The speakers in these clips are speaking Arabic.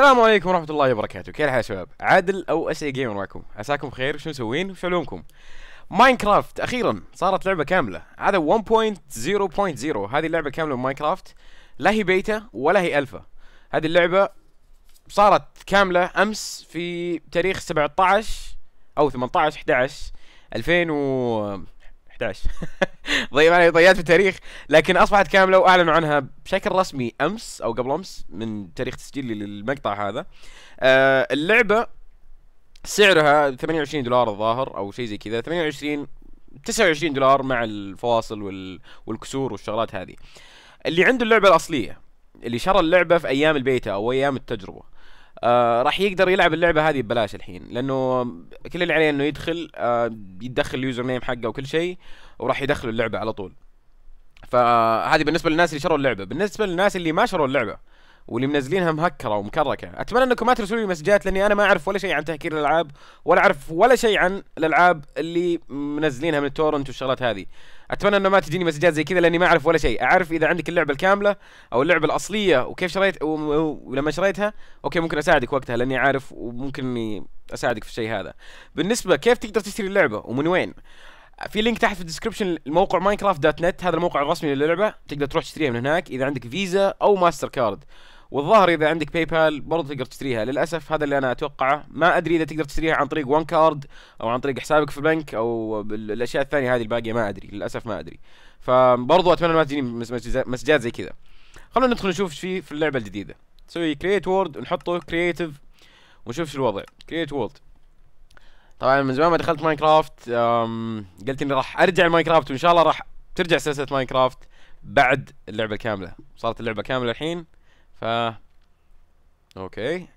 السلام عليكم ورحمة الله وبركاته، كيف الحال يا شباب؟ عادل او اس اي جيمر معكم، عساكم بخير، شو مسوين؟ وش علومكم؟ ماينكرافت اخيرا صارت لعبة كاملة، هذا 1.0.0 هذه اللعبة كاملة من ماينكرافت، لا هي بيتا ولا هي الفا. هذه اللعبة صارت كاملة امس في تاريخ 17 او 18 11 2011 ضيع علي ضيعت في التاريخ لكن اصبحت كامله واعلنوا عنها بشكل رسمي امس او قبل امس من تاريخ تسجيلي للمقطع هذا آه اللعبه سعرها 28 دولار الظاهر او شيء زي كذا 28 29 دولار مع الفواصل وال... والكسور والشغلات هذه اللي عنده اللعبه الاصليه اللي شرى اللعبه في ايام البيتا او ايام التجربه آه راح يقدر يلعب اللعبه هذه ببلاش الحين لانه كل اللي عليه انه يدخل آه يدخل اليوزر نيم حقه وكل شيء وراح يدخل اللعبه على طول فهذه بالنسبه للناس اللي شروا اللعبه بالنسبه للناس اللي ما شروا اللعبه واللي منزلينها مهكره ومكركه اتمنى انكم ما ترسلوا لي مسجات لاني انا ما اعرف ولا شيء عن تهكير الالعاب ولا اعرف ولا شيء عن الالعاب اللي منزلينها من التورنت والشغلات هذه اتمنى انه ما تجيني مسجات زي كذا لاني ما اعرف ولا شيء اعرف اذا عندك اللعبه الكامله او اللعبه الاصليه وكيف شريت ولما شريتها اوكي ممكن اساعدك وقتها لاني عارف وممكن اني اساعدك في الشيء هذا بالنسبه كيف تقدر تشتري اللعبه ومن وين في لينك تحت في الديسكربشن الموقع ماينكرافت دوت نت هذا الموقع الرسمي للعبه تقدر تروح تشتريها من هناك اذا عندك فيزا او ماستر كارد والظاهر اذا عندك باي بال برضه تقدر تشتريها للاسف هذا اللي انا اتوقعه ما ادري اذا تقدر تشتريها عن طريق وان كارد او عن طريق حسابك في البنك او بالاشياء الثانيه هذه الباقيه ما ادري للاسف ما ادري فبرضه اتمنى ما تجيني مسجات زي كذا خلونا ندخل نشوف ايش في في اللعبه الجديده نسوي كرييت وورد ونحطه كرييتيف ونشوف شو الوضع كرييت وورد طبعا من زمان ما دخلت ماينكرافت قلت اني راح ارجع لماينكرافت وان شاء الله راح ترجع سلسله ماينكرافت بعد اللعبه كامله صارت اللعبه كامله الحين ف اوكي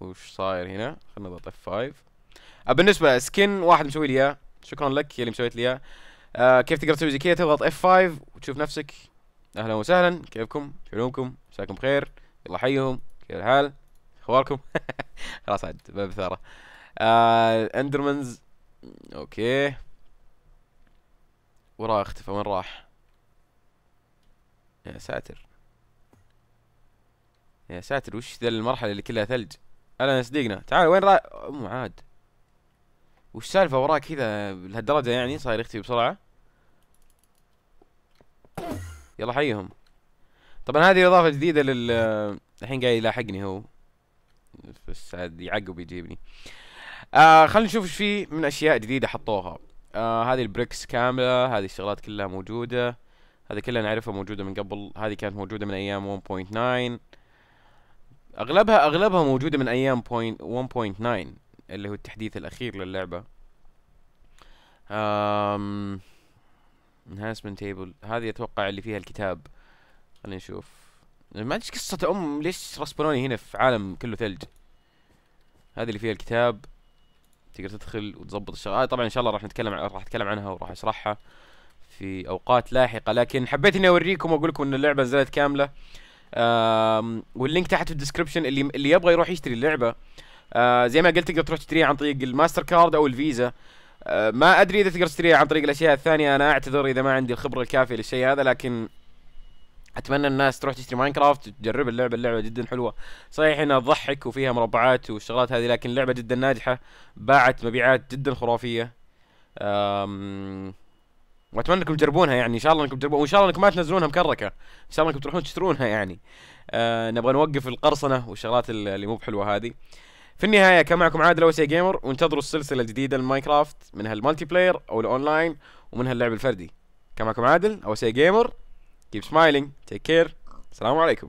وش صاير هنا خلينا نضغط اف آه، 5 بالنسبه سكن واحد مسوي لي اياه شكرا لك يا اللي مسويت لي اياه آه كيف تقدر تسوي زي كذا تضغط اف 5 وتشوف نفسك اهلا وسهلا كيفكم شلونكم مساكم بخير يلا حيهم كيف الحال اخباركم خلاص عاد ثاره آه اندرمنز اوكي وراه اختفى وين راح يا ساتر يا ساتر وش ذا المرحلة اللي كلها ثلج أنا صديقنا تعال وين رايح ام عاد وش سالفة وراك كذا لهالدرجة يعني صاير يختفي بسرعة يلا حيهم طبعا هذه اضافة جديدة لل الحين قاعد يلاحقني هو بس عاد يعقب يجيبني آه خلينا نشوف ايش في من اشياء جديدة حطوها آه هذه البريكس كاملة هذه الشغلات كلها موجودة هذه كلها نعرفها موجودة من قبل هذه كانت موجودة من ايام 1.9 اغلبها اغلبها موجوده من ايام 1.9 اللي هو التحديث الاخير للعبه امم انهانسمنت تيبل هذه اتوقع اللي فيها الكتاب خلينا نشوف ما ادري قصة ام ليش رسبوني هنا في عالم كله ثلج هذه اللي فيها الكتاب تقدر تدخل وتظبط الشغلات آه، طبعا ان شاء الله راح نتكلم راح اتكلم عنها وراح اشرحها في اوقات لاحقه لكن حبيت اني اوريكم واقول لكم ان اللعبه نزلت كامله واللينك تحت في الديسكربشن اللي اللي يبغى يروح يشتري اللعبه آه، زي ما قلت تقدر تروح تشتريها عن طريق الماستر كارد او الفيزا آه، ما ادري اذا تقدر تشتريها عن طريق الاشياء الثانيه انا اعتذر اذا ما عندي الخبره الكافيه للشيء هذا لكن اتمنى الناس تروح تشتري ماينكرافت تجرب اللعبه اللعبه جدا حلوه صحيح انها تضحك وفيها مربعات والشغلات هذه لكن اللعبه جدا ناجحه باعت مبيعات جدا خرافيه واتمنى انكم تجربونها يعني ان شاء الله انكم تجربونها وان شاء الله انكم ما تنزلونها مكركه ان شاء الله انكم تروحون تشترونها يعني آه نبغى نوقف القرصنه والشغلات اللي مو بحلوه هذه في النهايه كان معكم عادل اوسي جيمر وانتظروا السلسله الجديده لماينكرافت منها المالتي بلاير او الاونلاين ومنها اللعب الفردي كان معكم عادل اوسي جيمر كيب سمايلينج تيك كير السلام عليكم